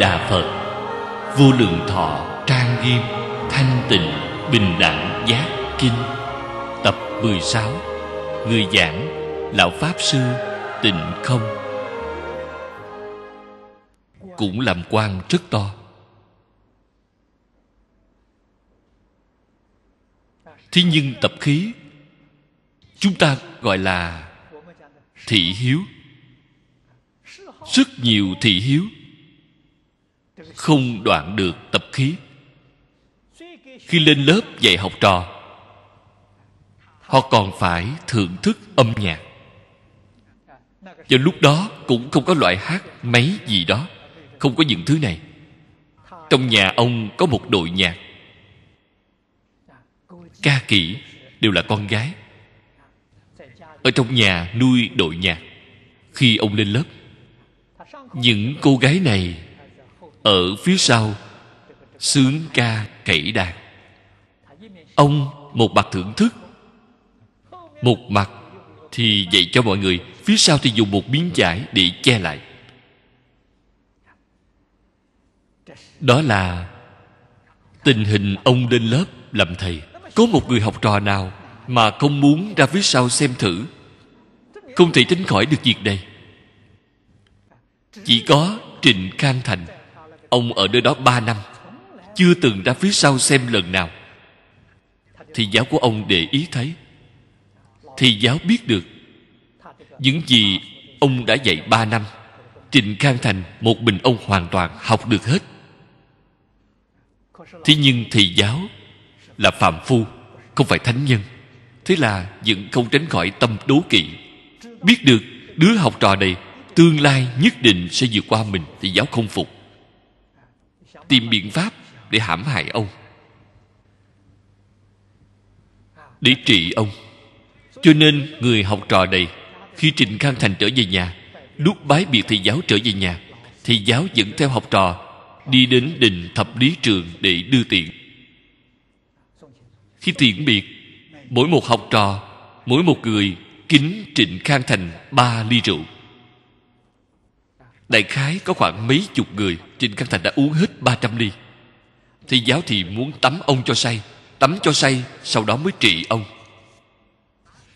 đà phật vô lượng thọ trang nghiêm thanh tịnh bình đẳng giác kinh tập 16 người giảng lão pháp sư tịnh không cũng làm quan rất to thế nhưng tập khí chúng ta gọi là thị hiếu rất nhiều thị hiếu không đoạn được tập khí khi lên lớp dạy học trò họ còn phải thưởng thức âm nhạc cho lúc đó cũng không có loại hát máy gì đó không có những thứ này trong nhà ông có một đội nhạc ca kỹ đều là con gái ở trong nhà nuôi đội nhạc khi ông lên lớp những cô gái này ở phía sau sướng ca cẩy đàn ông một mặt thưởng thức một mặt thì dạy cho mọi người phía sau thì dùng một miếng vải để che lại đó là tình hình ông lên lớp làm thầy có một người học trò nào mà không muốn ra phía sau xem thử không thể tránh khỏi được việc này chỉ có trịnh khang thành ông ở nơi đó ba năm chưa từng ra phía sau xem lần nào thì giáo của ông để ý thấy thì giáo biết được những gì ông đã dạy ba năm trịnh khang thành một mình ông hoàn toàn học được hết thế nhưng thì giáo là phạm phu không phải thánh nhân thế là vẫn không tránh khỏi tâm đố kỵ biết được đứa học trò này tương lai nhất định sẽ vượt qua mình thì giáo không phục tìm biện pháp để hãm hại ông để trị ông cho nên người học trò này khi trịnh khang thành trở về nhà lúc bái biệt thầy giáo trở về nhà thầy giáo dẫn theo học trò đi đến đình thập lý trường để đưa tiện khi tiễn biệt mỗi một học trò mỗi một người kính trịnh khang thành ba ly rượu Đại khái có khoảng mấy chục người Trên các thành đã uống hết 300 ly Thì giáo thì muốn tắm ông cho say Tắm cho say Sau đó mới trị ông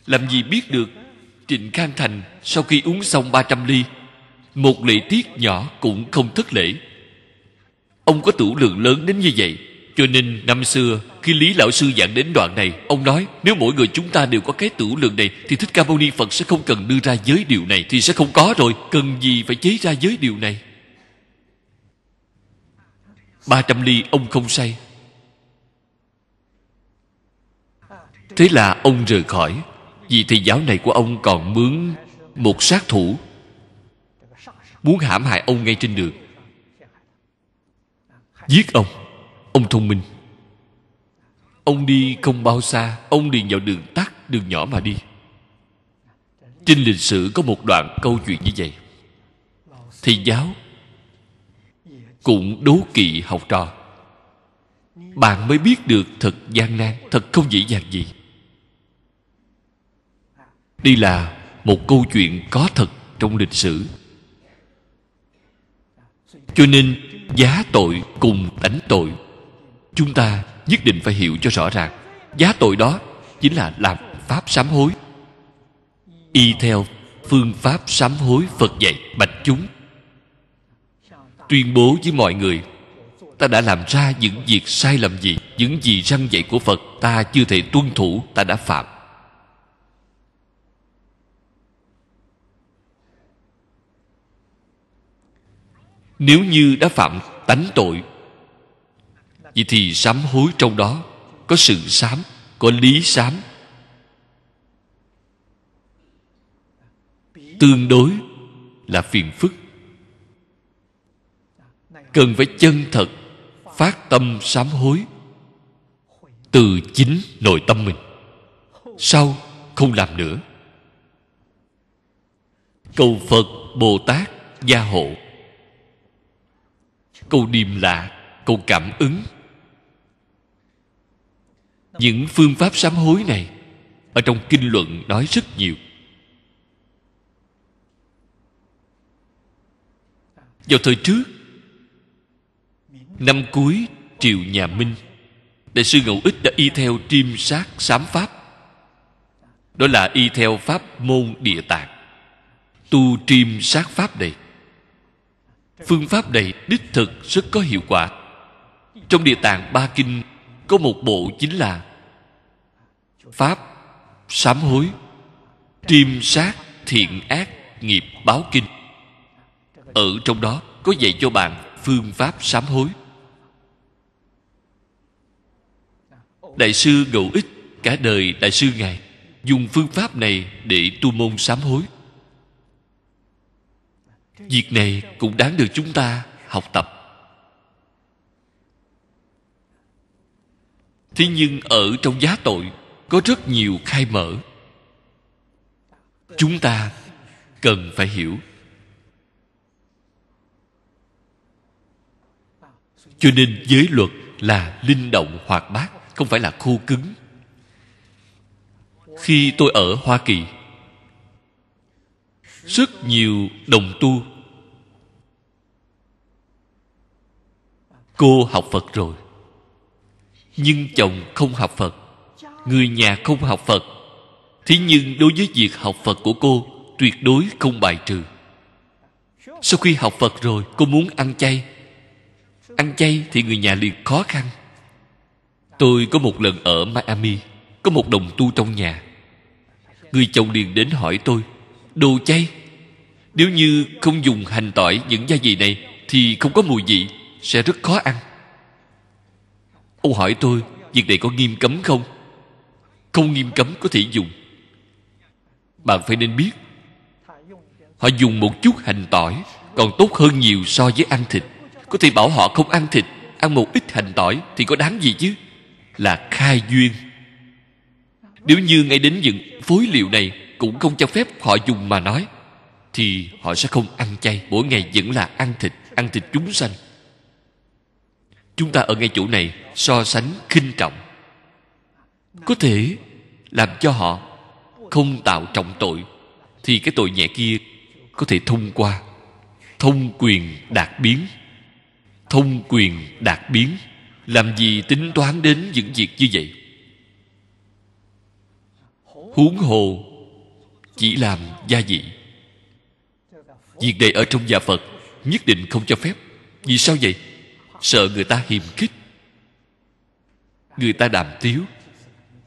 Làm gì biết được Trịnh Khang Thành sau khi uống xong 300 ly Một lệ tiết nhỏ cũng không thất lễ Ông có tủ lượng lớn đến như vậy cho nên năm xưa khi lý lão sư giảng đến đoạn này ông nói nếu mỗi người chúng ta đều có cái tủ lượng này thì thích ca mâu ni phật sẽ không cần đưa ra giới điều này thì sẽ không có rồi cần gì phải chế ra giới điều này ba trăm ly ông không say thế là ông rời khỏi vì thầy giáo này của ông còn mướn một sát thủ muốn hãm hại ông ngay trên đường giết ông ông thông minh ông đi không bao xa ông liền vào đường tắt đường nhỏ mà đi trên lịch sử có một đoạn câu chuyện như vậy thì giáo cũng đố kỵ học trò bạn mới biết được thật gian nan thật không dễ dàng gì đây là một câu chuyện có thật trong lịch sử cho nên giá tội cùng tánh tội chúng ta nhất định phải hiểu cho rõ ràng giá tội đó chính là làm pháp sám hối y theo phương pháp sám hối phật dạy bạch chúng tuyên bố với mọi người ta đã làm ra những việc sai lầm gì những gì răng dạy của phật ta chưa thể tuân thủ ta đã phạm nếu như đã phạm tánh tội vì thì sám hối trong đó có sự sám có lý sám tương đối là phiền phức cần phải chân thật phát tâm sám hối từ chính nội tâm mình sau không làm nữa cầu phật bồ tát gia hộ câu điềm lạ câu cảm ứng những phương pháp sám hối này ở trong kinh luận nói rất nhiều vào thời trước năm cuối triều nhà minh đại sư ngẫu ích đã y theo triêm sát sám pháp đó là y theo pháp môn địa tạng tu triêm sát pháp này phương pháp này đích thực rất có hiệu quả trong địa tạng ba kinh có một bộ chính là pháp sám hối tiêm sát thiện ác nghiệp báo kinh ở trong đó có dạy cho bạn phương pháp sám hối đại sư ngẫu ích cả đời đại sư ngài dùng phương pháp này để tu môn sám hối việc này cũng đáng được chúng ta học tập thế nhưng ở trong giá tội có rất nhiều khai mở chúng ta cần phải hiểu cho nên giới luật là linh động hoạt bát không phải là khô cứng khi tôi ở hoa kỳ rất nhiều đồng tu cô học phật rồi nhưng chồng không học phật người nhà không học phật thế nhưng đối với việc học phật của cô tuyệt đối không bài trừ sau khi học phật rồi cô muốn ăn chay ăn chay thì người nhà liền khó khăn tôi có một lần ở miami có một đồng tu trong nhà người chồng liền đến hỏi tôi đồ chay nếu như không dùng hành tỏi những gia vị này thì không có mùi vị sẽ rất khó ăn ông hỏi tôi việc này có nghiêm cấm không không nghiêm cấm có thể dùng bạn phải nên biết họ dùng một chút hành tỏi còn tốt hơn nhiều so với ăn thịt có thể bảo họ không ăn thịt ăn một ít hành tỏi thì có đáng gì chứ là khai duyên nếu như ngay đến những phối liệu này cũng không cho phép họ dùng mà nói thì họ sẽ không ăn chay mỗi ngày vẫn là ăn thịt ăn thịt chúng sanh chúng ta ở ngay chỗ này so sánh khinh trọng có thể làm cho họ không tạo trọng tội thì cái tội nhẹ kia có thể thông qua thông quyền đạt biến thông quyền đạt biến làm gì tính toán đến những việc như vậy huống hồ chỉ làm gia vị việc này ở trong nhà phật nhất định không cho phép vì sao vậy sợ người ta hiềm khích người ta đàm tiếu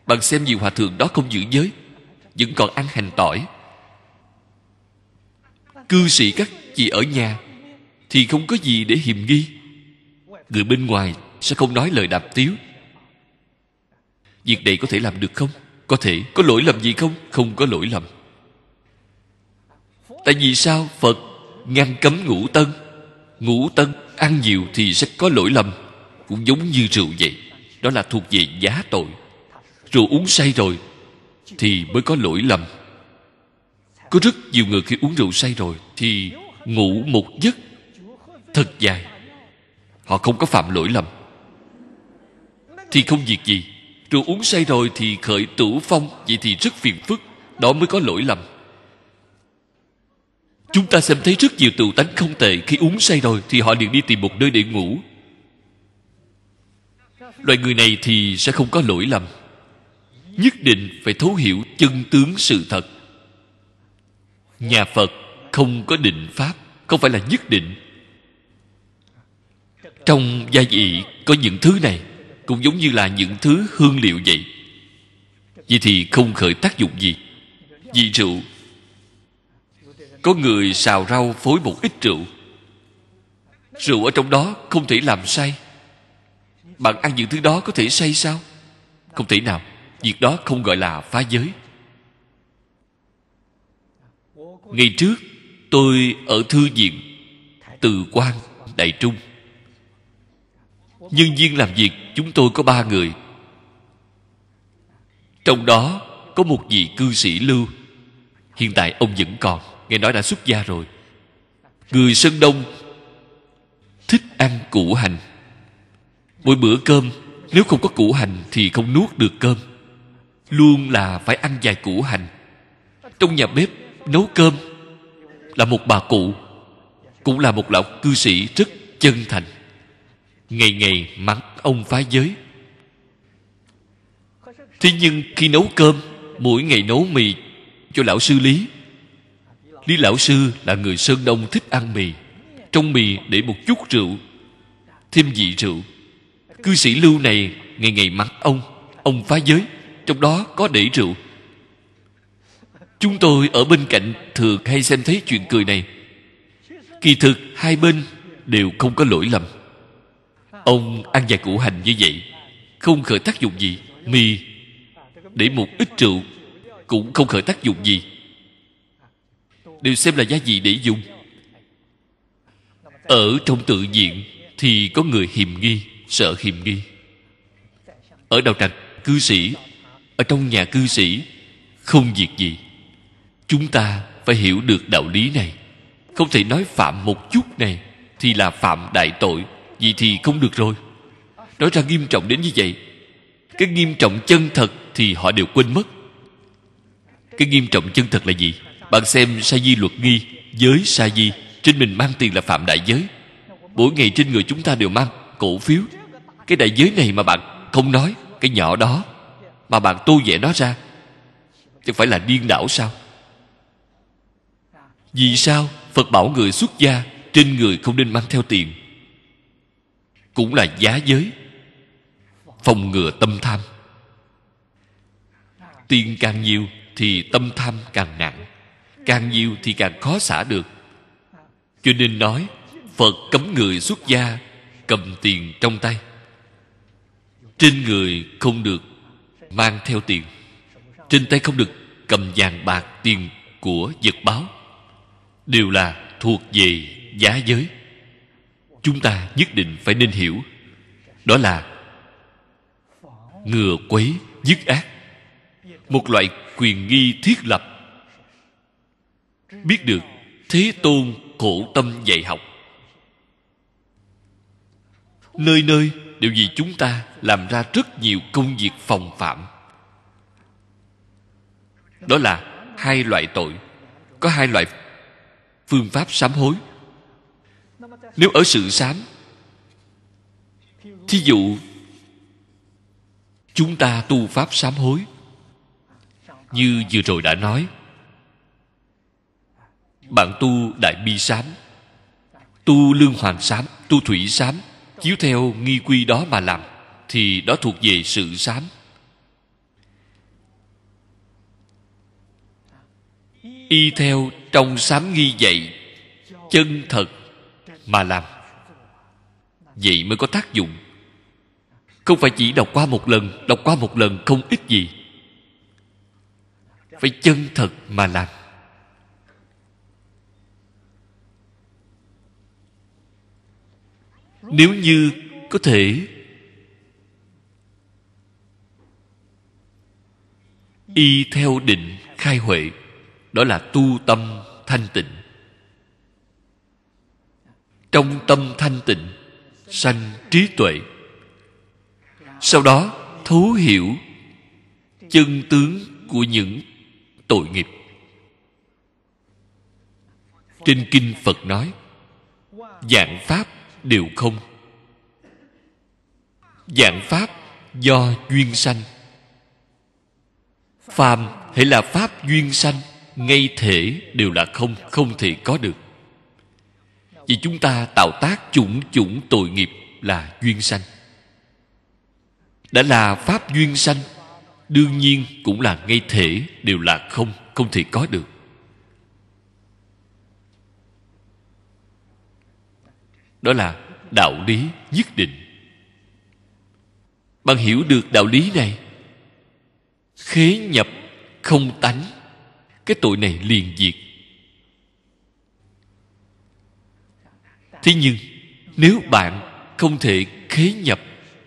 bằng xem nhiều hòa thượng đó không giữ giới vẫn còn ăn hành tỏi cư sĩ các chị ở nhà thì không có gì để hiềm nghi người bên ngoài sẽ không nói lời đàm tiếu việc này có thể làm được không có thể có lỗi lầm gì không không có lỗi lầm tại vì sao phật ngăn cấm ngũ tân ngũ tân ăn nhiều thì sẽ có lỗi lầm cũng giống như rượu vậy đó là thuộc về giá tội rượu uống say rồi thì mới có lỗi lầm có rất nhiều người khi uống rượu say rồi thì ngủ một giấc thật dài họ không có phạm lỗi lầm thì không việc gì rượu uống say rồi thì khởi tử phong vậy thì rất phiền phức đó mới có lỗi lầm Chúng ta xem thấy rất nhiều tù tánh không tệ Khi uống say rồi thì họ liền đi tìm một nơi để ngủ Loại người này thì sẽ không có lỗi lầm Nhất định phải thấu hiểu chân tướng sự thật Nhà Phật không có định pháp Không phải là nhất định Trong gia vị có những thứ này Cũng giống như là những thứ hương liệu vậy Vậy thì không khởi tác dụng gì Vì rượu có người xào rau phối một ít rượu rượu ở trong đó không thể làm say bạn ăn những thứ đó có thể say sao không thể nào việc đó không gọi là phá giới ngày trước tôi ở thư viện từ quan đại trung nhân viên làm việc chúng tôi có ba người trong đó có một vị cư sĩ lưu hiện tại ông vẫn còn nghe nói đã xuất gia rồi người sơn đông thích ăn củ hành mỗi bữa cơm nếu không có củ hành thì không nuốt được cơm luôn là phải ăn vài củ hành trong nhà bếp nấu cơm là một bà cụ cũng là một lão cư sĩ rất chân thành ngày ngày mắng ông phá giới thế nhưng khi nấu cơm mỗi ngày nấu mì cho lão sư lý lý lão sư là người sơn đông thích ăn mì trong mì để một chút rượu thêm vị rượu cư sĩ lưu này ngày ngày mắng ông ông phá giới trong đó có để rượu chúng tôi ở bên cạnh thường hay xem thấy chuyện cười này kỳ thực hai bên đều không có lỗi lầm ông ăn vài củ hành như vậy không khởi tác dụng gì mì để một ít rượu cũng không khởi tác dụng gì đều xem là gia vị để dùng ở trong tự diện thì có người hiềm nghi sợ hiềm nghi ở đạo tràng cư sĩ ở trong nhà cư sĩ không việc gì chúng ta phải hiểu được đạo lý này không thể nói phạm một chút này thì là phạm đại tội vậy thì không được rồi nói ra nghiêm trọng đến như vậy cái nghiêm trọng chân thật thì họ đều quên mất cái nghiêm trọng chân thật là gì bạn xem sa di luật nghi giới sa di trên mình mang tiền là phạm đại giới mỗi ngày trên người chúng ta đều mang cổ phiếu cái đại giới này mà bạn không nói cái nhỏ đó mà bạn tô vẽ nó ra chẳng phải là điên đảo sao vì sao phật bảo người xuất gia trên người không nên mang theo tiền cũng là giá giới phòng ngừa tâm tham tiền càng nhiều thì tâm tham càng nặng càng nhiều thì càng khó xả được cho nên nói phật cấm người xuất gia cầm tiền trong tay trên người không được mang theo tiền trên tay không được cầm vàng bạc tiền của vật báo đều là thuộc về giá giới chúng ta nhất định phải nên hiểu đó là ngừa quấy dứt ác một loại quyền nghi thiết lập biết được thế tôn khổ tâm dạy học nơi nơi đều vì chúng ta làm ra rất nhiều công việc phòng phạm đó là hai loại tội có hai loại phương pháp sám hối nếu ở sự sám thí dụ chúng ta tu pháp sám hối như vừa rồi đã nói bạn tu đại bi sám tu lương hoàng sám tu thủy sám chiếu theo nghi quy đó mà làm thì đó thuộc về sự sám y theo trong sám nghi dạy chân thật mà làm vậy mới có tác dụng không phải chỉ đọc qua một lần đọc qua một lần không ít gì phải chân thật mà làm nếu như có thể y theo định khai huệ đó là tu tâm thanh tịnh trong tâm thanh tịnh sanh trí tuệ sau đó thấu hiểu chân tướng của những tội nghiệp trên kinh phật nói dạng pháp đều không dạng pháp do duyên sanh phàm hãy là pháp duyên sanh ngay thể đều là không không thể có được vì chúng ta tạo tác chủng chủng tội nghiệp là duyên sanh đã là pháp duyên sanh đương nhiên cũng là ngay thể đều là không không thể có được đó là đạo lý nhất định bạn hiểu được đạo lý này khế nhập không tánh cái tội này liền diệt thế nhưng nếu bạn không thể khế nhập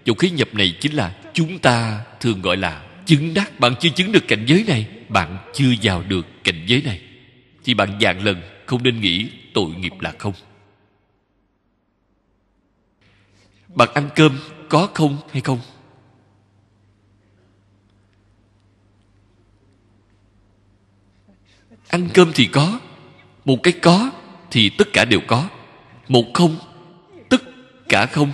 chỗ khế nhập này chính là chúng ta thường gọi là chứng đắc bạn chưa chứng được cảnh giới này bạn chưa vào được cảnh giới này thì bạn dạng lần không nên nghĩ tội nghiệp là không bạn ăn cơm có không hay không ăn cơm thì có một cái có thì tất cả đều có một không tất cả không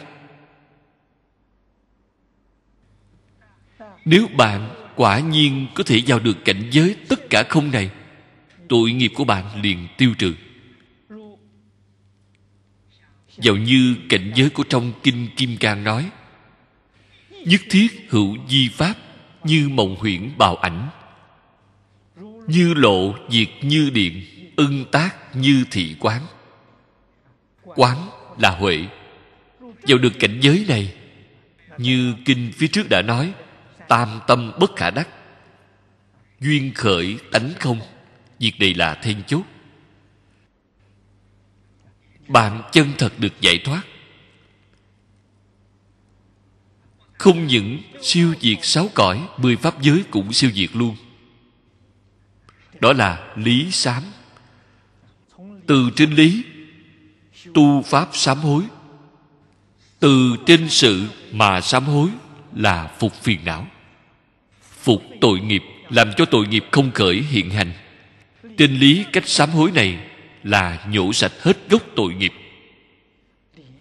nếu bạn quả nhiên có thể vào được cảnh giới tất cả không này tội nghiệp của bạn liền tiêu trừ giống như cảnh giới của trong kinh kim cang nói nhất thiết hữu di pháp như mộng huyễn bào ảnh như lộ diệt như điện ưng tác như thị quán quán là huệ vào được cảnh giới này như kinh phía trước đã nói tam tâm bất khả đắc duyên khởi tánh không việc này là then chốt bạn chân thật được giải thoát không những siêu diệt sáu cõi mười pháp giới cũng siêu diệt luôn đó là lý sám từ trên lý tu pháp sám hối từ trên sự mà sám hối là phục phiền não phục tội nghiệp làm cho tội nghiệp không khởi hiện hành trên lý cách sám hối này là nhổ sạch hết gốc tội nghiệp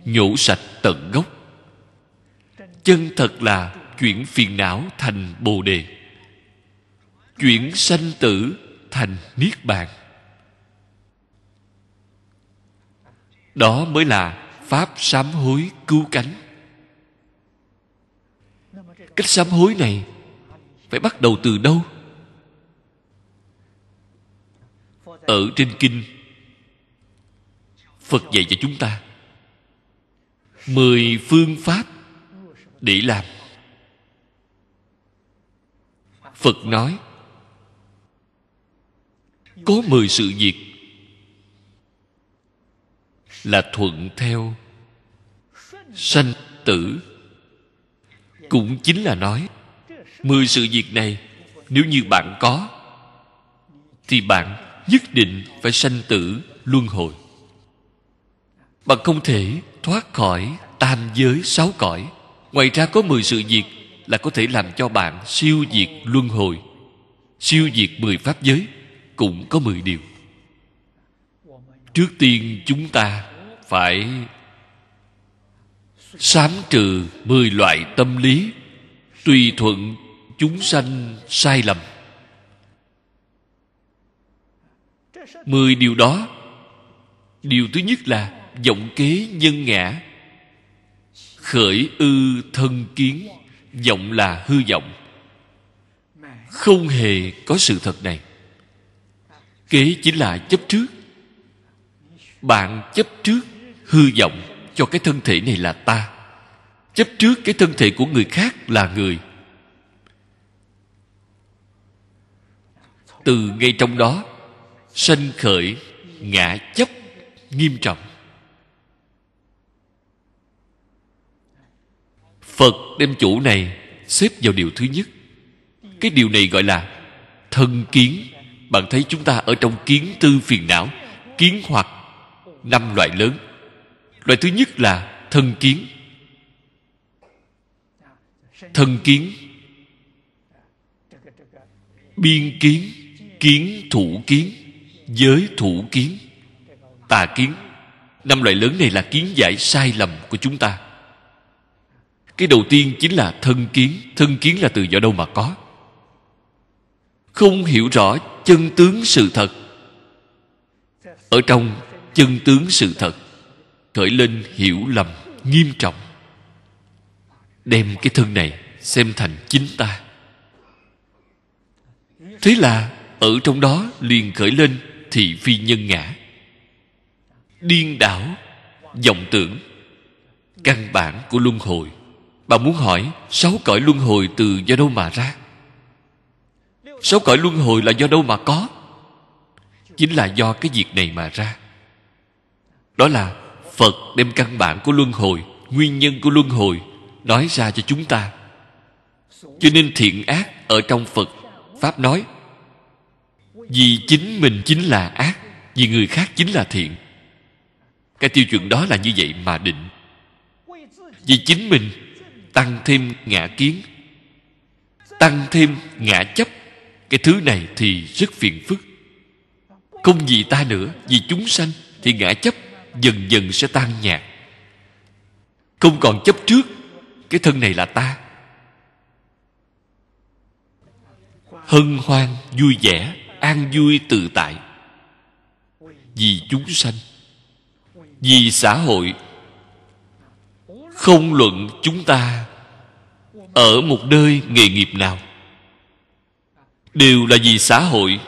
nhổ sạch tận gốc chân thật là chuyển phiền não thành bồ đề chuyển sanh tử thành niết bàn đó mới là pháp sám hối cứu cánh cách sám hối này phải bắt đầu từ đâu ở trên kinh phật dạy cho chúng ta mười phương pháp để làm phật nói có mười sự việc là thuận theo sanh tử cũng chính là nói mười sự việc này nếu như bạn có thì bạn nhất định phải sanh tử luân hồi bạn không thể thoát khỏi tam giới sáu cõi Ngoài ra có mười sự việc Là có thể làm cho bạn siêu diệt luân hồi Siêu diệt mười pháp giới Cũng có mười điều Trước tiên chúng ta phải Sám trừ mười loại tâm lý Tùy thuận chúng sanh sai lầm Mười điều đó Điều thứ nhất là vọng kế nhân ngã khởi ư thân kiến vọng là hư vọng không hề có sự thật này kế chính là chấp trước bạn chấp trước hư vọng cho cái thân thể này là ta chấp trước cái thân thể của người khác là người từ ngay trong đó sanh khởi ngã chấp nghiêm trọng phật đem chỗ này xếp vào điều thứ nhất cái điều này gọi là thân kiến bạn thấy chúng ta ở trong kiến tư phiền não kiến hoặc năm loại lớn loại thứ nhất là thân kiến thân kiến biên kiến kiến thủ kiến giới thủ kiến tà kiến năm loại lớn này là kiến giải sai lầm của chúng ta cái đầu tiên chính là thân kiến thân kiến là từ do đâu mà có không hiểu rõ chân tướng sự thật ở trong chân tướng sự thật khởi lên hiểu lầm nghiêm trọng đem cái thân này xem thành chính ta thế là ở trong đó liền khởi lên thị phi nhân ngã điên đảo vọng tưởng căn bản của luân hồi Bà muốn hỏi Sáu cõi luân hồi từ do đâu mà ra Sáu cõi luân hồi là do đâu mà có Chính là do cái việc này mà ra Đó là Phật đem căn bản của luân hồi Nguyên nhân của luân hồi Nói ra cho chúng ta Cho nên thiện ác Ở trong Phật Pháp nói Vì chính mình chính là ác Vì người khác chính là thiện Cái tiêu chuẩn đó là như vậy mà định Vì chính mình tăng thêm ngã kiến tăng thêm ngã chấp cái thứ này thì rất phiền phức không vì ta nữa vì chúng sanh thì ngã chấp dần dần sẽ tan nhạt không còn chấp trước cái thân này là ta hân hoan vui vẻ an vui tự tại vì chúng sanh vì xã hội không luận chúng ta ở một nơi nghề nghiệp nào đều là vì xã hội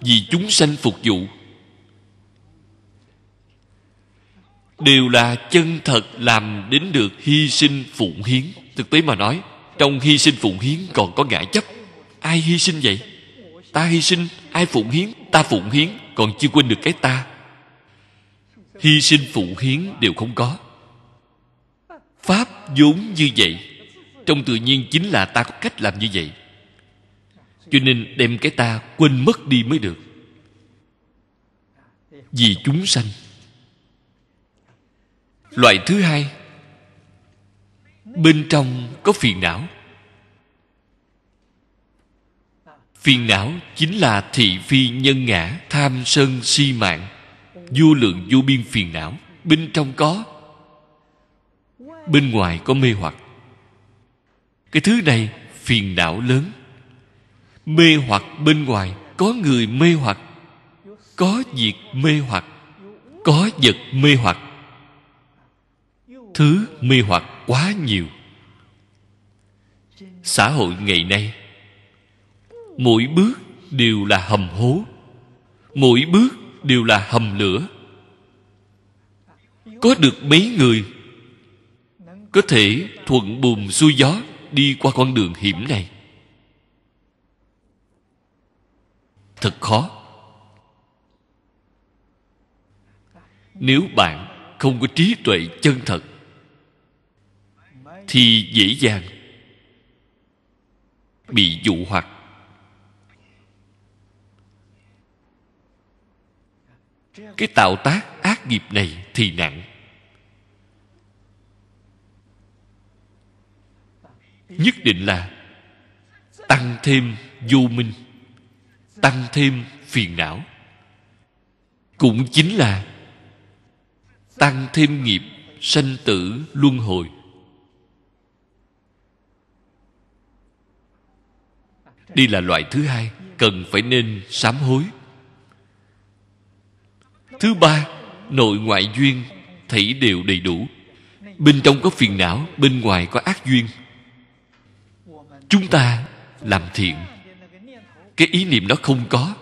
vì chúng sanh phục vụ đều là chân thật làm đến được hy sinh phụng hiến thực tế mà nói trong hy sinh phụng hiến còn có ngã chấp ai hy sinh vậy ta hy sinh ai phụng hiến ta phụng hiến còn chưa quên được cái ta hy sinh phụng hiến đều không có pháp vốn như vậy trong tự nhiên chính là ta có cách làm như vậy cho nên đem cái ta quên mất đi mới được vì chúng sanh loại thứ hai bên trong có phiền não phiền não chính là thị phi nhân ngã tham sân si mạng vô lượng vô biên phiền não bên trong có bên ngoài có mê hoặc cái thứ này phiền não lớn mê hoặc bên ngoài có người mê hoặc có việc mê hoặc có vật mê hoặc thứ mê hoặc quá nhiều xã hội ngày nay mỗi bước đều là hầm hố mỗi bước đều là hầm lửa có được mấy người có thể thuận buồm xuôi gió đi qua con đường hiểm này thật khó nếu bạn không có trí tuệ chân thật thì dễ dàng bị dụ hoặc cái tạo tác ác nghiệp này thì nặng nhất định là tăng thêm vô minh tăng thêm phiền não cũng chính là tăng thêm nghiệp sanh tử luân hồi đây là loại thứ hai cần phải nên sám hối thứ ba nội ngoại duyên thảy đều đầy đủ bên trong có phiền não bên ngoài có ác duyên chúng ta làm thiện cái ý niệm đó không có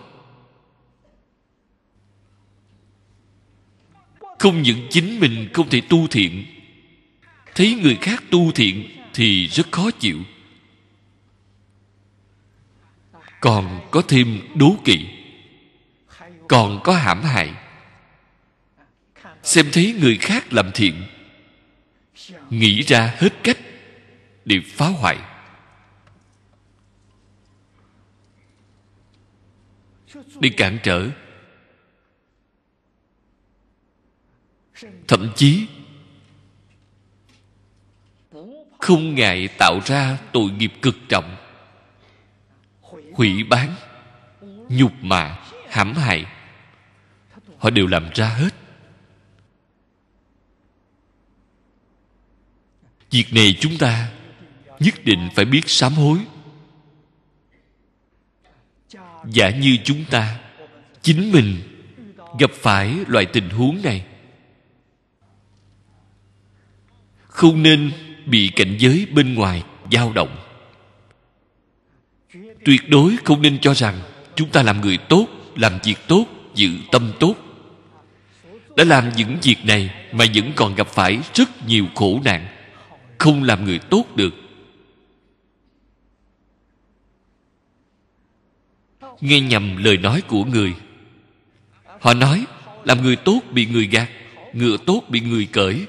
không những chính mình không thể tu thiện thấy người khác tu thiện thì rất khó chịu còn có thêm đố kỵ còn có hãm hại xem thấy người khác làm thiện nghĩ ra hết cách để phá hoại đi cản trở thậm chí không ngại tạo ra tội nghiệp cực trọng hủy bán nhục mạ hãm hại họ đều làm ra hết việc này chúng ta nhất định phải biết sám hối giả như chúng ta chính mình gặp phải loại tình huống này không nên bị cảnh giới bên ngoài dao động tuyệt đối không nên cho rằng chúng ta làm người tốt làm việc tốt giữ tâm tốt đã làm những việc này mà vẫn còn gặp phải rất nhiều khổ nạn không làm người tốt được nghe nhầm lời nói của người họ nói làm người tốt bị người gạt ngựa tốt bị người cởi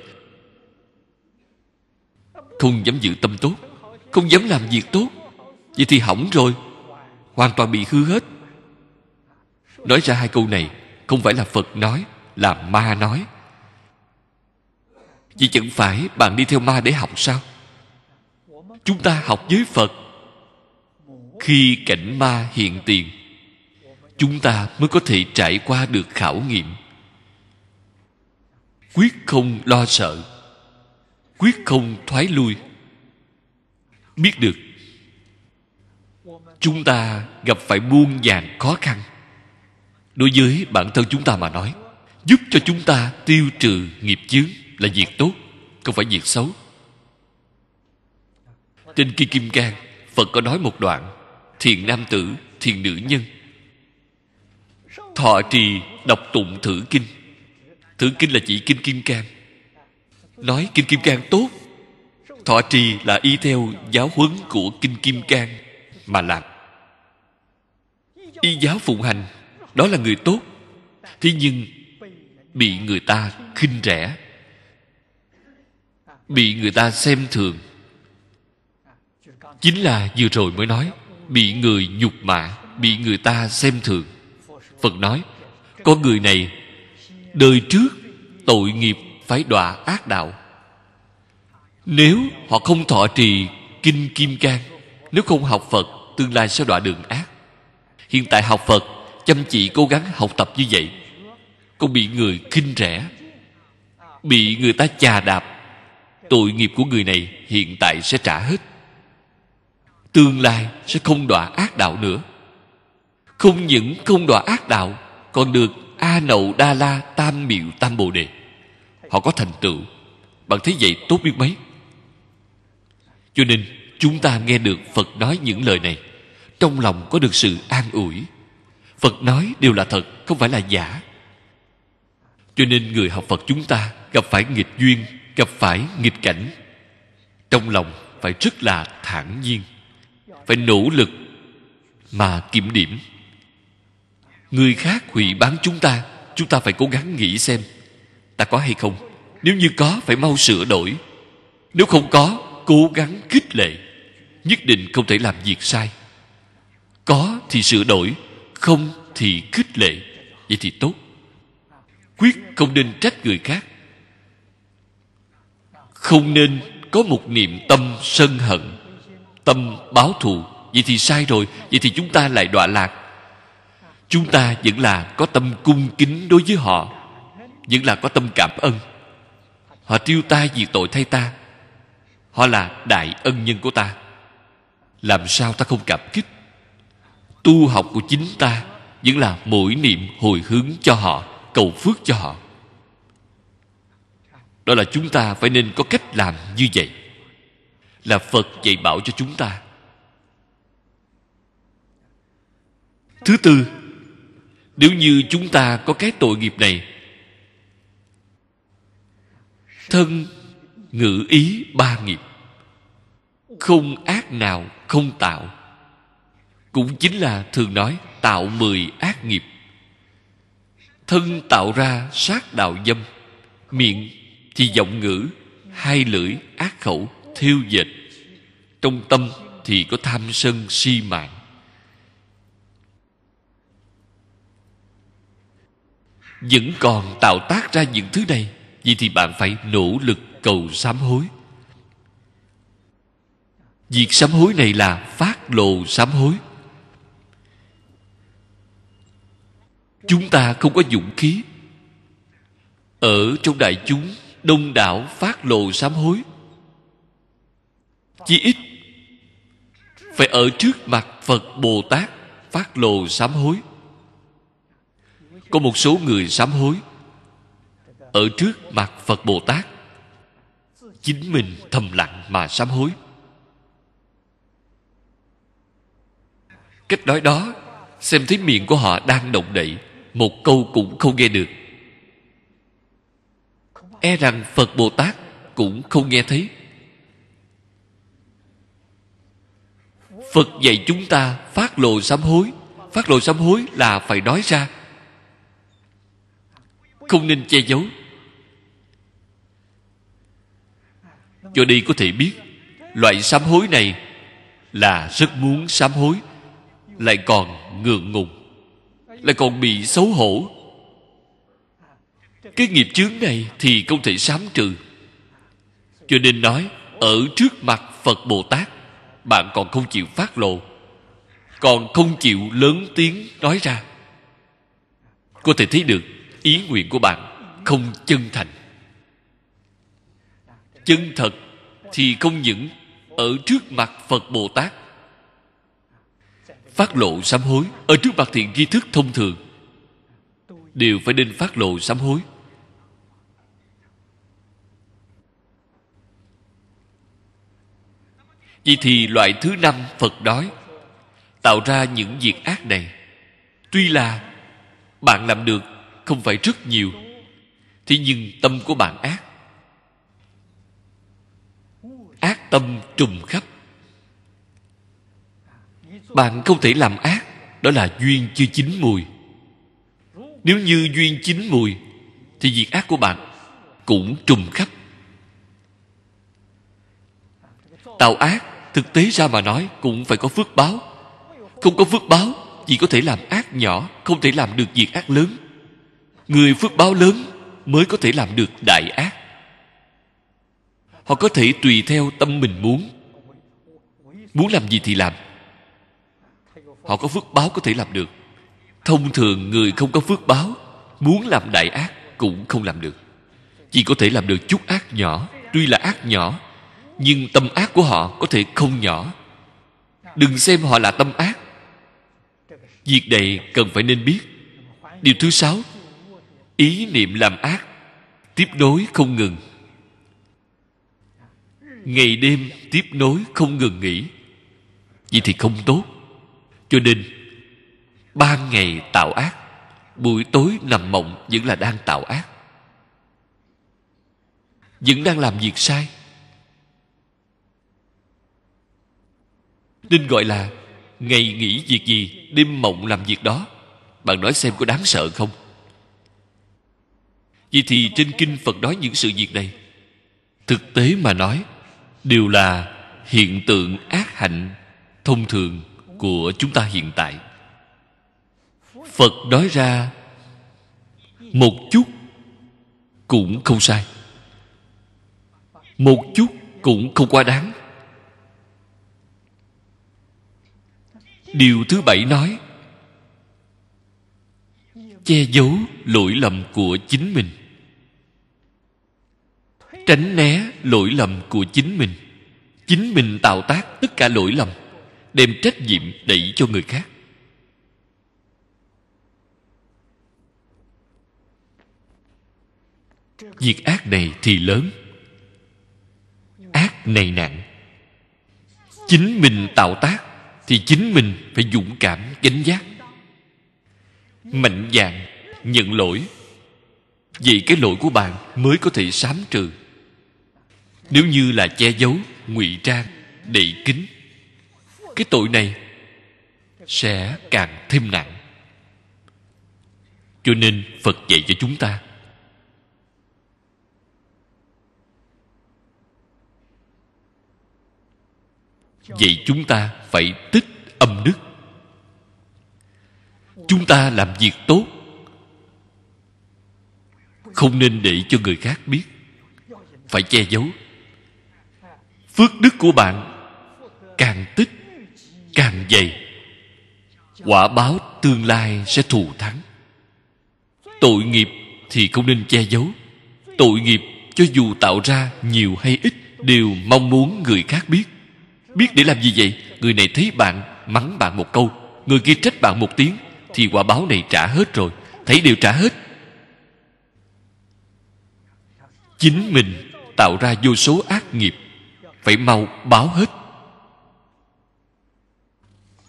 không dám giữ tâm tốt không dám làm việc tốt vậy thì hỏng rồi hoàn toàn bị hư hết nói ra hai câu này không phải là phật nói là ma nói vậy chẳng phải bạn đi theo ma để học sao chúng ta học với phật khi cảnh ma hiện tiền chúng ta mới có thể trải qua được khảo nghiệm quyết không lo sợ quyết không thoái lui biết được chúng ta gặp phải muôn vàng khó khăn đối với bản thân chúng ta mà nói giúp cho chúng ta tiêu trừ nghiệp chướng là việc tốt không phải việc xấu trên kia kim cang phật có nói một đoạn thiền nam tử thiền nữ nhân thọ trì đọc tụng thử kinh thử kinh là chỉ kinh kim cang nói kinh kim cang tốt thọ trì là y theo giáo huấn của kinh kim cang mà làm y giáo phụng hành đó là người tốt thế nhưng bị người ta khinh rẻ bị người ta xem thường chính là vừa rồi mới nói bị người nhục mạ bị người ta xem thường phật nói con người này đời trước tội nghiệp phải đọa ác đạo nếu họ không thọ trì kinh kim cang nếu không học phật tương lai sẽ đọa đường ác hiện tại học phật chăm chỉ cố gắng học tập như vậy con bị người khinh rẻ bị người ta chà đạp tội nghiệp của người này hiện tại sẽ trả hết tương lai sẽ không đọa ác đạo nữa không những không đọa ác đạo còn được a nậu đa la tam miệu tam bồ đề họ có thành tựu bạn thấy vậy tốt biết mấy cho nên chúng ta nghe được phật nói những lời này trong lòng có được sự an ủi phật nói đều là thật không phải là giả cho nên người học phật chúng ta gặp phải nghịch duyên gặp phải nghịch cảnh trong lòng phải rất là thản nhiên phải nỗ lực mà kiểm điểm người khác hủy bán chúng ta chúng ta phải cố gắng nghĩ xem ta có hay không nếu như có phải mau sửa đổi nếu không có cố gắng khích lệ nhất định không thể làm việc sai có thì sửa đổi không thì khích lệ vậy thì tốt quyết không nên trách người khác không nên có một niệm tâm sân hận tâm báo thù vậy thì sai rồi vậy thì chúng ta lại đọa lạc chúng ta vẫn là có tâm cung kính đối với họ vẫn là có tâm cảm ơn họ tiêu ta vì tội thay ta họ là đại ân nhân của ta làm sao ta không cảm kích tu học của chính ta vẫn là mỗi niệm hồi hướng cho họ cầu phước cho họ đó là chúng ta phải nên có cách làm như vậy là phật dạy bảo cho chúng ta thứ tư nếu như chúng ta có cái tội nghiệp này thân ngữ ý ba nghiệp không ác nào không tạo cũng chính là thường nói tạo mười ác nghiệp thân tạo ra sát đạo dâm miệng thì giọng ngữ hai lưỡi ác khẩu thiêu dệt trong tâm thì có tham sân si mạng vẫn còn tạo tác ra những thứ này vậy thì bạn phải nỗ lực cầu sám hối việc sám hối này là phát lộ sám hối chúng ta không có dũng khí ở trong đại chúng đông đảo phát lộ sám hối chỉ ít phải ở trước mặt phật bồ tát phát lồ sám hối có một số người sám hối ở trước mặt phật bồ tát chính mình thầm lặng mà sám hối cách nói đó xem thấy miệng của họ đang động đậy một câu cũng không nghe được e rằng phật bồ tát cũng không nghe thấy phật dạy chúng ta phát lộ sám hối phát lộ sám hối là phải nói ra không nên che giấu cho đi có thể biết loại sám hối này là rất muốn sám hối lại còn ngượng ngùng lại còn bị xấu hổ cái nghiệp chướng này thì không thể sám trừ cho nên nói ở trước mặt phật bồ tát bạn còn không chịu phát lộ còn không chịu lớn tiếng nói ra có thể thấy được ý nguyện của bạn không chân thành chân thật thì không những ở trước mặt phật bồ tát phát lộ sám hối ở trước mặt thiện tri thức thông thường đều phải nên phát lộ sám hối vậy thì loại thứ năm phật đói tạo ra những việc ác này tuy là bạn làm được không phải rất nhiều thế nhưng tâm của bạn ác ác tâm trùng khắp bạn không thể làm ác đó là duyên chưa chín mùi nếu như duyên chín mùi thì việc ác của bạn cũng trùng khắp tạo ác thực tế ra mà nói cũng phải có phước báo không có phước báo chỉ có thể làm ác nhỏ không thể làm được việc ác lớn người phước báo lớn mới có thể làm được đại ác họ có thể tùy theo tâm mình muốn muốn làm gì thì làm họ có phước báo có thể làm được thông thường người không có phước báo muốn làm đại ác cũng không làm được chỉ có thể làm được chút ác nhỏ tuy là ác nhỏ nhưng tâm ác của họ có thể không nhỏ đừng xem họ là tâm ác việc này cần phải nên biết điều thứ sáu ý niệm làm ác tiếp nối không ngừng ngày đêm tiếp nối không ngừng nghỉ vậy thì không tốt cho nên ban ngày tạo ác buổi tối nằm mộng vẫn là đang tạo ác vẫn đang làm việc sai nên gọi là ngày nghỉ việc gì đêm mộng làm việc đó bạn nói xem có đáng sợ không vì thì trên kinh Phật nói những sự việc này Thực tế mà nói Đều là hiện tượng ác hạnh Thông thường của chúng ta hiện tại Phật nói ra Một chút Cũng không sai Một chút cũng không quá đáng Điều thứ bảy nói Che giấu lỗi lầm của chính mình tránh né lỗi lầm của chính mình chính mình tạo tác tất cả lỗi lầm đem trách nhiệm đẩy cho người khác việc ác này thì lớn ác này nặng chính mình tạo tác thì chính mình phải dũng cảm gánh giác mạnh dạn nhận lỗi vì cái lỗi của bạn mới có thể sám trừ nếu như là che giấu ngụy trang đậy kín cái tội này sẽ càng thêm nặng cho nên phật dạy cho chúng ta vậy chúng ta phải tích âm đức chúng ta làm việc tốt không nên để cho người khác biết phải che giấu phước đức của bạn càng tích càng dày quả báo tương lai sẽ thù thắng tội nghiệp thì không nên che giấu tội nghiệp cho dù tạo ra nhiều hay ít đều mong muốn người khác biết biết để làm gì vậy người này thấy bạn mắng bạn một câu người kia trách bạn một tiếng thì quả báo này trả hết rồi thấy đều trả hết chính mình tạo ra vô số ác nghiệp phải mau báo hết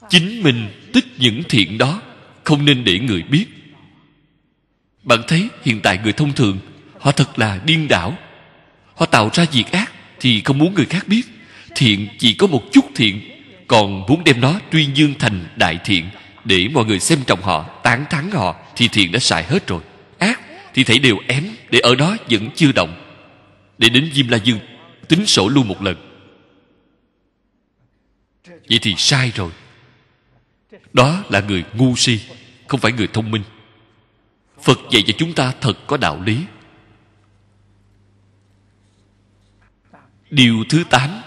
chính mình tích những thiện đó không nên để người biết bạn thấy hiện tại người thông thường họ thật là điên đảo họ tạo ra việc ác thì không muốn người khác biết thiện chỉ có một chút thiện còn muốn đem nó tuyên dương thành đại thiện để mọi người xem trọng họ tán thán họ thì thiện đã xài hết rồi ác thì thấy đều ém để ở đó vẫn chưa động để đến diêm la dương tính sổ luôn một lần vậy thì sai rồi đó là người ngu si không phải người thông minh phật dạy cho chúng ta thật có đạo lý điều thứ tám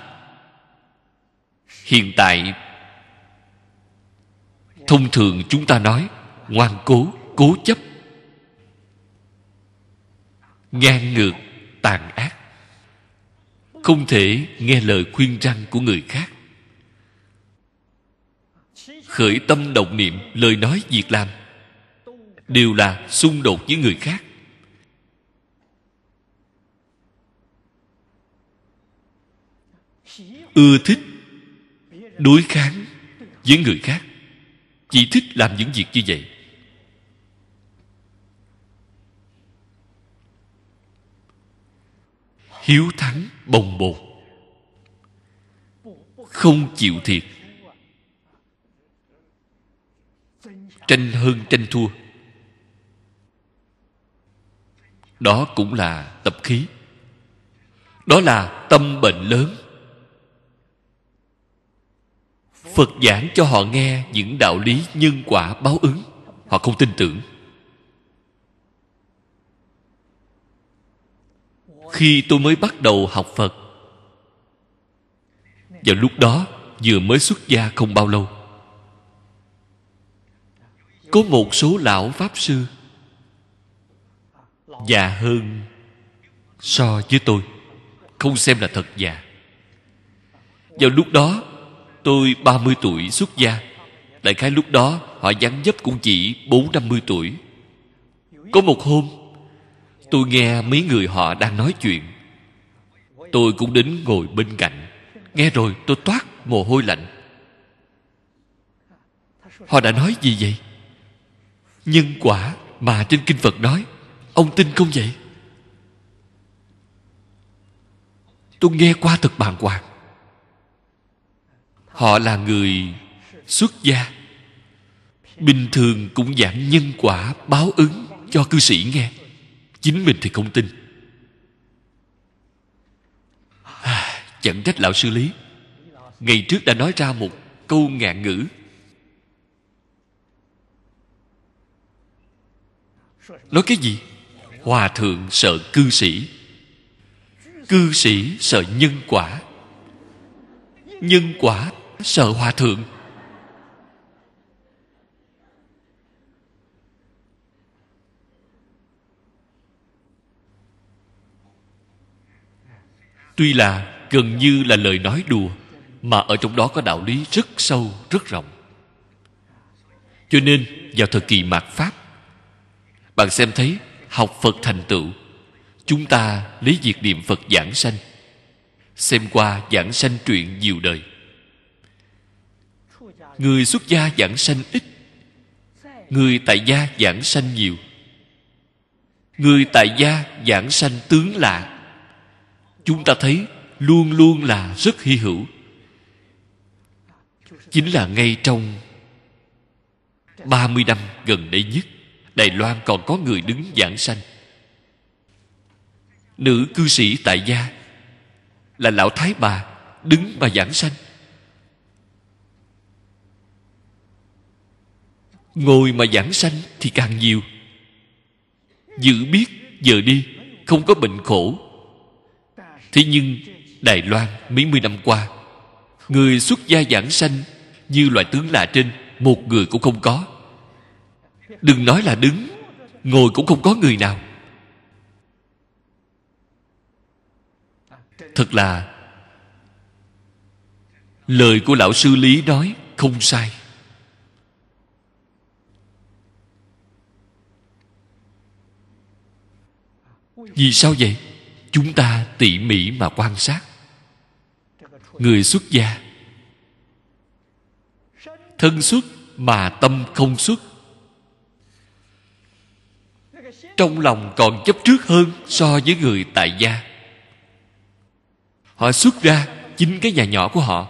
hiện tại thông thường chúng ta nói ngoan cố cố chấp ngang ngược tàn ác không thể nghe lời khuyên răng của người khác khởi tâm động niệm lời nói việc làm đều là xung đột với người khác ưa thích đối kháng với người khác chỉ thích làm những việc như vậy hiếu thắng bồng bột không chịu thiệt tranh hơn tranh thua đó cũng là tập khí đó là tâm bệnh lớn phật giảng cho họ nghe những đạo lý nhân quả báo ứng họ không tin tưởng khi tôi mới bắt đầu học phật vào lúc đó vừa mới xuất gia không bao lâu có một số lão pháp sư già hơn so với tôi không xem là thật già vào lúc đó tôi 30 tuổi xuất gia đại khái lúc đó họ dáng dấp cũng chỉ bốn năm mươi tuổi có một hôm tôi nghe mấy người họ đang nói chuyện tôi cũng đến ngồi bên cạnh nghe rồi tôi toát mồ hôi lạnh họ đã nói gì vậy nhân quả mà trên kinh phật nói ông tin không vậy tôi nghe qua thật bàng hoàng họ là người xuất gia bình thường cũng giảng nhân quả báo ứng cho cư sĩ nghe chính mình thì không tin à, chẳng trách lão sư lý ngày trước đã nói ra một câu ngạn ngữ nói cái gì hòa thượng sợ cư sĩ cư sĩ sợ nhân quả nhân quả sợ hòa thượng tuy là gần như là lời nói đùa mà ở trong đó có đạo lý rất sâu rất rộng cho nên vào thời kỳ mạt pháp bạn xem thấy học phật thành tựu chúng ta lấy việc niệm phật giảng sanh xem qua giảng sanh truyện nhiều đời người xuất gia giảng sanh ít người tại gia giảng sanh nhiều người tại gia giảng sanh tướng lạ chúng ta thấy luôn luôn là rất hy hữu chính là ngay trong 30 năm gần đây nhất Đài Loan còn có người đứng giảng sanh Nữ cư sĩ tại gia Là lão thái bà Đứng mà giảng sanh Ngồi mà giảng sanh thì càng nhiều Dự biết giờ đi Không có bệnh khổ Thế nhưng Đài Loan mấy mươi năm qua Người xuất gia giảng sanh Như loại tướng lạ trên Một người cũng không có Đừng nói là đứng Ngồi cũng không có người nào Thật là Lời của lão sư Lý nói không sai Vì sao vậy? chúng ta tỉ mỉ mà quan sát người xuất gia thân xuất mà tâm không xuất trong lòng còn chấp trước hơn so với người tại gia họ xuất ra chính cái nhà nhỏ của họ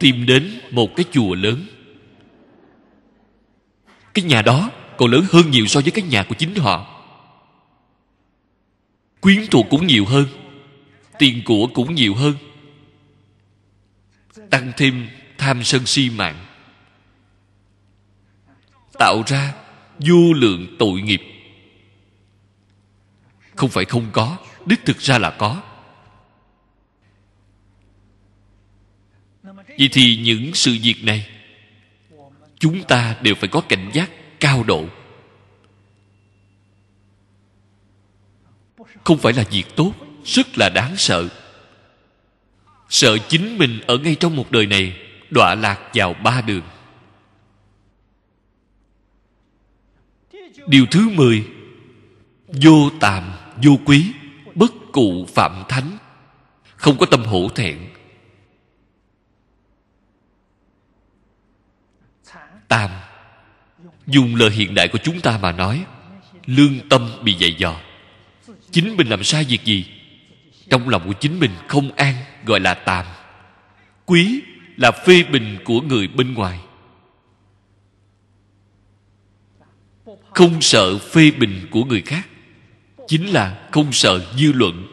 tìm đến một cái chùa lớn cái nhà đó còn lớn hơn nhiều so với cái nhà của chính họ quyến thuộc cũng nhiều hơn tiền của cũng nhiều hơn tăng thêm tham sân si mạng tạo ra vô lượng tội nghiệp không phải không có đích thực ra là có vậy thì những sự việc này chúng ta đều phải có cảnh giác cao độ không phải là việc tốt rất là đáng sợ sợ chính mình ở ngay trong một đời này đọa lạc vào ba đường điều thứ mười vô tàm vô quý bất cụ phạm thánh không có tâm hổ thẹn tam dùng lời hiện đại của chúng ta mà nói lương tâm bị dạy dò chính mình làm sai việc gì trong lòng của chính mình không an gọi là tàm quý là phê bình của người bên ngoài không sợ phê bình của người khác chính là không sợ dư luận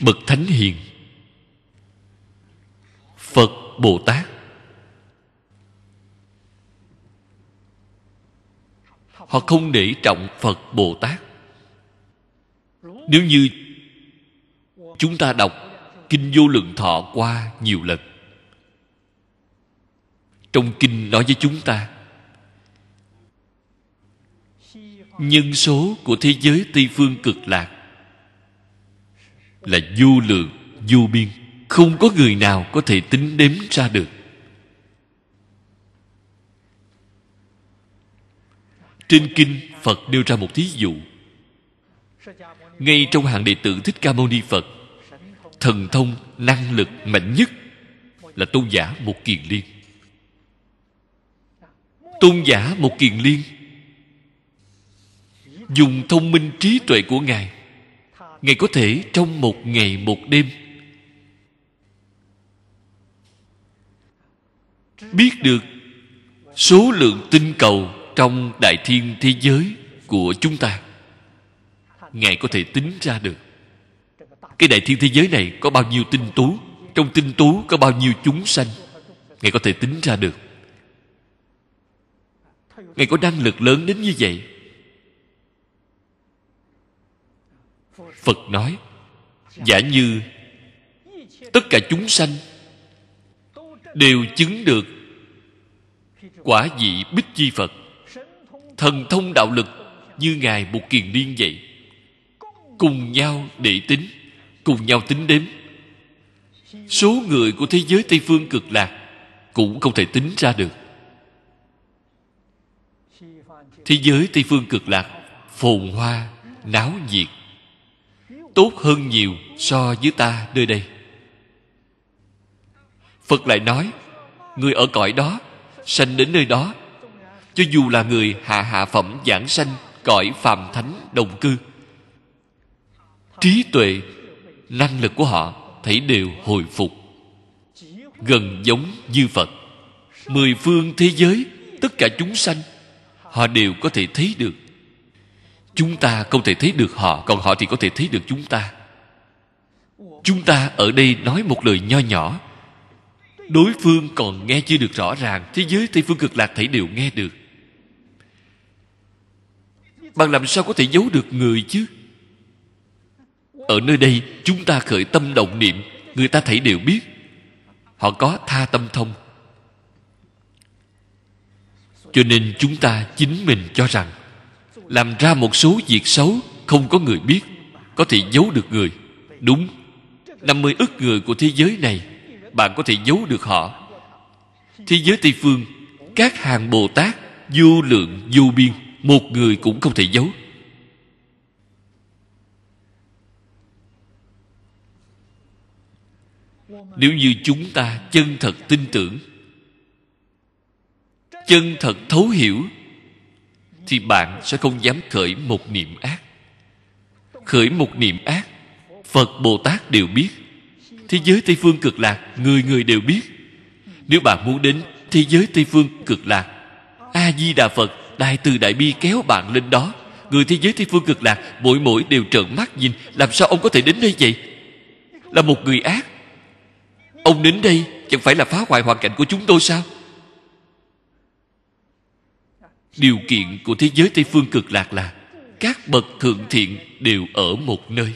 bậc thánh hiền phật bồ tát họ không để trọng phật bồ tát nếu như chúng ta đọc kinh vô lượng thọ qua nhiều lần trong kinh nói với chúng ta nhân số của thế giới tây phương cực lạc là vô lượng vô biên không có người nào có thể tính đếm ra được trên kinh phật nêu ra một thí dụ ngay trong hàng đệ tử thích ca mâu ni phật thần thông năng lực mạnh nhất là tôn giả một kiền liên tôn giả một kiền liên dùng thông minh trí tuệ của ngài ngài có thể trong một ngày một đêm biết được số lượng tinh cầu trong đại thiên thế giới của chúng ta ngài có thể tính ra được cái đại thiên thế giới này có bao nhiêu tinh tú trong tinh tú có bao nhiêu chúng sanh ngài có thể tính ra được ngài có năng lực lớn đến như vậy phật nói giả như tất cả chúng sanh đều chứng được quả vị bích chi phật thần thông đạo lực như ngài một kiền liên vậy cùng nhau để tính cùng nhau tính đếm số người của thế giới tây phương cực lạc cũng không thể tính ra được thế giới tây phương cực lạc phồn hoa náo nhiệt tốt hơn nhiều so với ta nơi đây phật lại nói người ở cõi đó sanh đến nơi đó cho dù là người hạ hạ phẩm giảng sanh cõi phàm thánh đồng cư trí tuệ năng lực của họ thấy đều hồi phục gần giống như phật mười phương thế giới tất cả chúng sanh họ đều có thể thấy được chúng ta không thể thấy được họ còn họ thì có thể thấy được chúng ta chúng ta ở đây nói một lời nho nhỏ đối phương còn nghe chưa được rõ ràng thế giới tây phương cực lạc thảy đều nghe được bạn làm sao có thể giấu được người chứ ở nơi đây chúng ta khởi tâm động niệm người ta thảy đều biết họ có tha tâm thông cho nên chúng ta chính mình cho rằng làm ra một số việc xấu không có người biết có thể giấu được người đúng 50 ức người của thế giới này bạn có thể giấu được họ thế giới tây phương các hàng bồ tát vô lượng vô biên một người cũng không thể giấu nếu như chúng ta chân thật tin tưởng chân thật thấu hiểu thì bạn sẽ không dám khởi một niệm ác khởi một niệm ác phật bồ tát đều biết thế giới tây phương cực lạc người người đều biết nếu bạn muốn đến thế giới tây phương cực lạc a di đà phật đại từ đại bi kéo bạn lên đó người thế giới tây phương cực lạc mỗi mỗi đều trợn mắt nhìn làm sao ông có thể đến đây vậy là một người ác ông đến đây chẳng phải là phá hoại hoàn cảnh của chúng tôi sao điều kiện của thế giới tây phương cực lạc là các bậc thượng thiện đều ở một nơi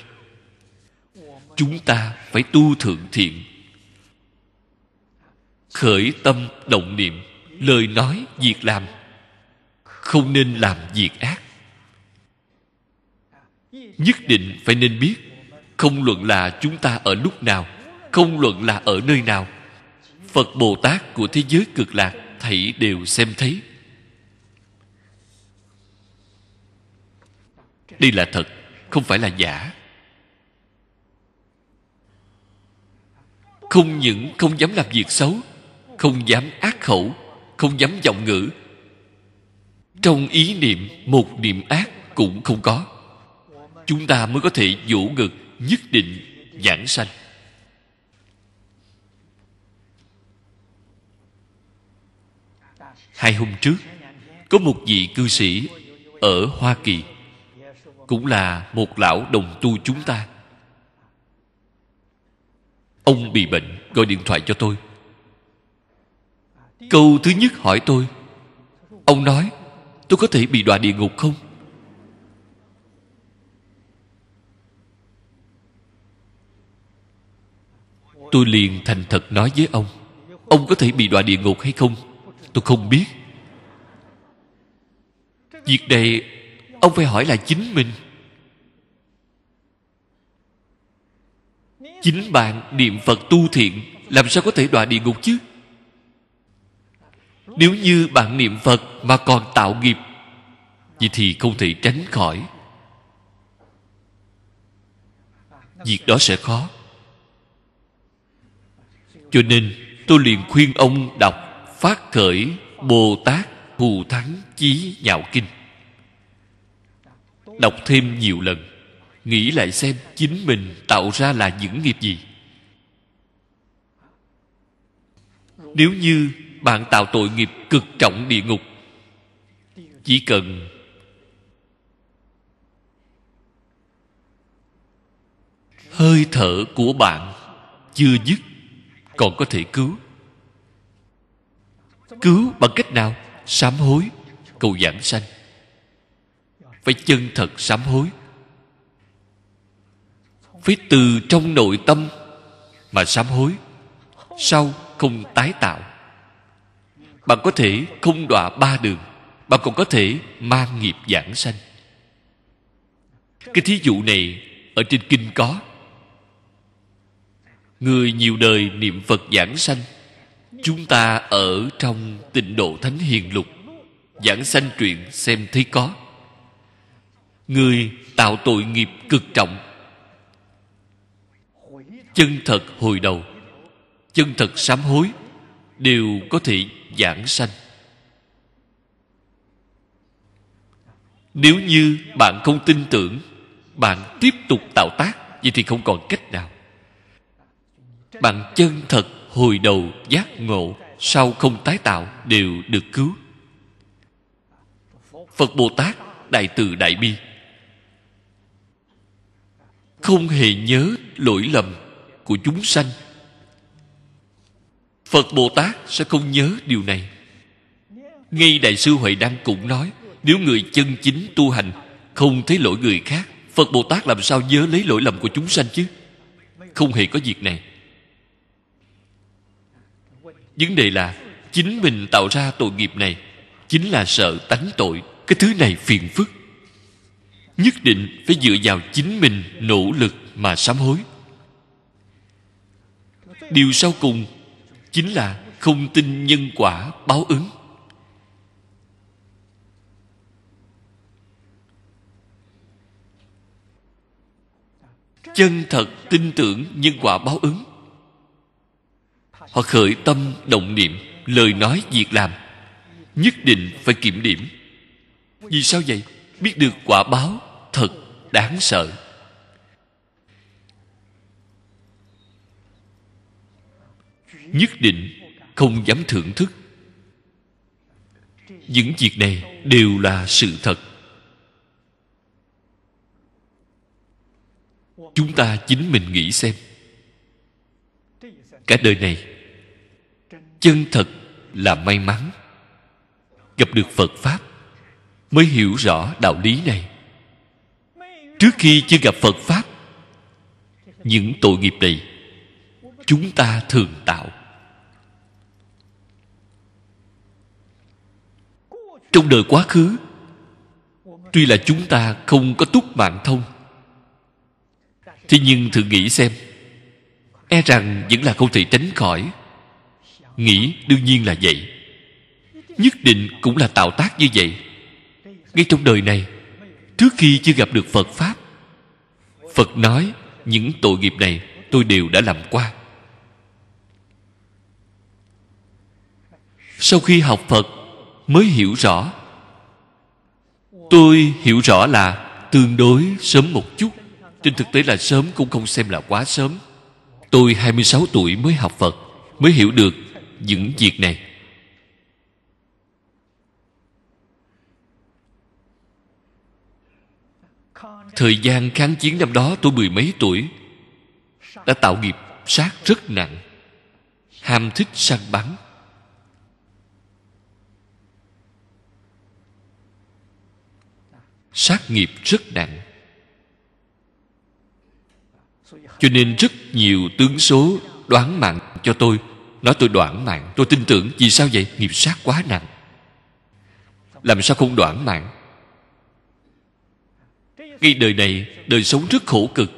chúng ta phải tu thượng thiện khởi tâm động niệm lời nói việc làm không nên làm việc ác nhất định phải nên biết không luận là chúng ta ở lúc nào không luận là ở nơi nào phật bồ tát của thế giới cực lạc thảy đều xem thấy đây là thật không phải là giả không những không dám làm việc xấu không dám ác khẩu không dám giọng ngữ trong ý niệm một niệm ác cũng không có chúng ta mới có thể vỗ ngực nhất định giảng sanh hai hôm trước có một vị cư sĩ ở hoa kỳ cũng là một lão đồng tu chúng ta ông bị bệnh gọi điện thoại cho tôi câu thứ nhất hỏi tôi ông nói tôi có thể bị đọa địa ngục không tôi liền thành thật nói với ông ông có thể bị đọa địa ngục hay không tôi không biết việc này ông phải hỏi là chính mình Chính bạn niệm Phật tu thiện Làm sao có thể đọa địa ngục chứ Nếu như bạn niệm Phật Mà còn tạo nghiệp Vậy thì không thể tránh khỏi Việc đó sẽ khó Cho nên tôi liền khuyên ông đọc Phát khởi Bồ Tát Thù Thắng Chí Nhạo Kinh Đọc thêm nhiều lần nghĩ lại xem chính mình tạo ra là những nghiệp gì nếu như bạn tạo tội nghiệp cực trọng địa ngục chỉ cần hơi thở của bạn chưa dứt còn có thể cứu cứu bằng cách nào sám hối cầu giảng sanh phải chân thật sám hối phải từ trong nội tâm mà sám hối sau không tái tạo bạn có thể không đọa ba đường bạn còn có thể mang nghiệp giảng sanh cái thí dụ này ở trên kinh có người nhiều đời niệm phật giảng sanh chúng ta ở trong tịnh độ thánh hiền lục giảng sanh truyện xem thấy có người tạo tội nghiệp cực trọng chân thật hồi đầu chân thật sám hối đều có thể giảng sanh nếu như bạn không tin tưởng bạn tiếp tục tạo tác vậy thì không còn cách nào bạn chân thật hồi đầu giác ngộ sau không tái tạo đều được cứu phật bồ tát đại từ đại bi không hề nhớ lỗi lầm của chúng sanh phật bồ tát sẽ không nhớ điều này ngay đại sư huệ đăng cũng nói nếu người chân chính tu hành không thấy lỗi người khác phật bồ tát làm sao nhớ lấy lỗi lầm của chúng sanh chứ không hề có việc này vấn đề là chính mình tạo ra tội nghiệp này chính là sợ tánh tội cái thứ này phiền phức nhất định phải dựa vào chính mình nỗ lực mà sám hối điều sau cùng chính là không tin nhân quả báo ứng chân thật tin tưởng nhân quả báo ứng họ khởi tâm động niệm lời nói việc làm nhất định phải kiểm điểm vì sao vậy biết được quả báo thật đáng sợ nhất định không dám thưởng thức những việc này đều là sự thật chúng ta chính mình nghĩ xem cả đời này chân thật là may mắn gặp được phật pháp mới hiểu rõ đạo lý này trước khi chưa gặp phật pháp những tội nghiệp này chúng ta thường tạo trong đời quá khứ tuy là chúng ta không có túc mạng thông thế nhưng thử nghĩ xem e rằng vẫn là không thể tránh khỏi nghĩ đương nhiên là vậy nhất định cũng là tạo tác như vậy ngay trong đời này trước khi chưa gặp được phật pháp phật nói những tội nghiệp này tôi đều đã làm qua sau khi học phật mới hiểu rõ tôi hiểu rõ là tương đối sớm một chút trên thực tế là sớm cũng không xem là quá sớm tôi 26 tuổi mới học Phật mới hiểu được những việc này Thời gian kháng chiến năm đó tôi mười mấy tuổi Đã tạo nghiệp sát rất nặng Ham thích săn bắn sát nghiệp rất nặng cho nên rất nhiều tướng số đoán mạng cho tôi nói tôi đoán mạng tôi tin tưởng vì sao vậy nghiệp sát quá nặng làm sao không đoán mạng ngay đời này đời sống rất khổ cực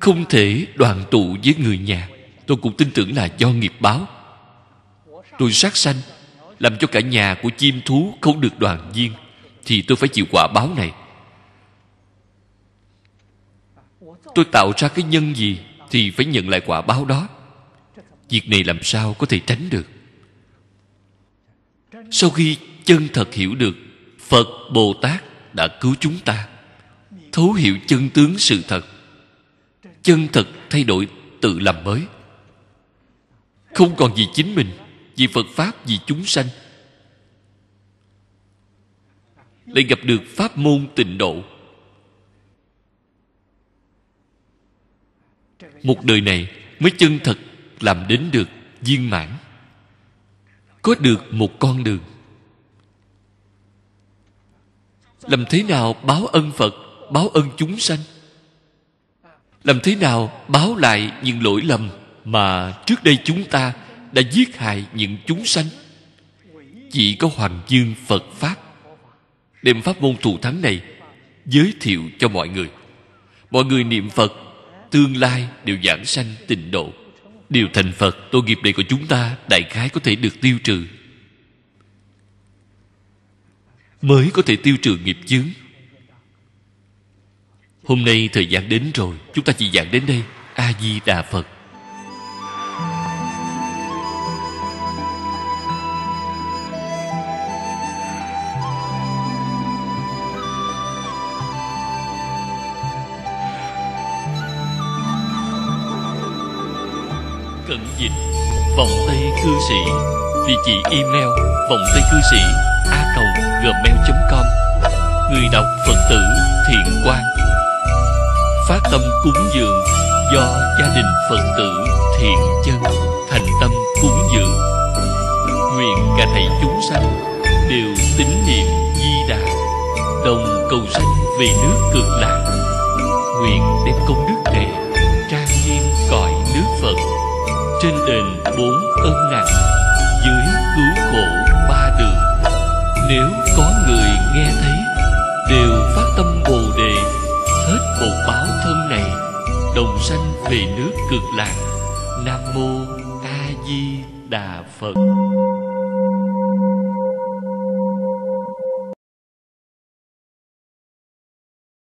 không thể đoàn tụ với người nhà tôi cũng tin tưởng là do nghiệp báo tôi sát sanh làm cho cả nhà của chim thú không được đoàn viên thì tôi phải chịu quả báo này tôi tạo ra cái nhân gì thì phải nhận lại quả báo đó việc này làm sao có thể tránh được sau khi chân thật hiểu được phật bồ tát đã cứu chúng ta thấu hiểu chân tướng sự thật chân thật thay đổi tự làm mới không còn gì chính mình vì phật pháp vì chúng sanh lại gặp được pháp môn tịnh độ một đời này mới chân thật làm đến được viên mãn có được một con đường làm thế nào báo ân phật báo ân chúng sanh làm thế nào báo lại những lỗi lầm mà trước đây chúng ta đã giết hại những chúng sanh chỉ có hoàng dương phật pháp đem pháp môn thù thắng này giới thiệu cho mọi người mọi người niệm phật tương lai đều giảng sanh tịnh độ đều thành phật tội nghiệp này của chúng ta đại khái có thể được tiêu trừ mới có thể tiêu trừ nghiệp chướng hôm nay thời gian đến rồi chúng ta chỉ giảng đến đây a di đà phật cư sĩ địa chỉ email vòng tay cư sĩ a cầu gmail com người đọc phật tử thiện quan phát tâm cúng dường do gia đình phật tử thiện chân thành tâm cúng dường nguyện cả thầy chúng sanh đều tín niệm di đà đồng cầu sanh về nước cực lạc nguyện đem công đức này trên đền bốn ân nặng dưới cứu khổ ba đường nếu có người nghe thấy đều phát tâm bồ đề hết bột báo thân này đồng sanh về nước cực lạc nam mô a di đà phật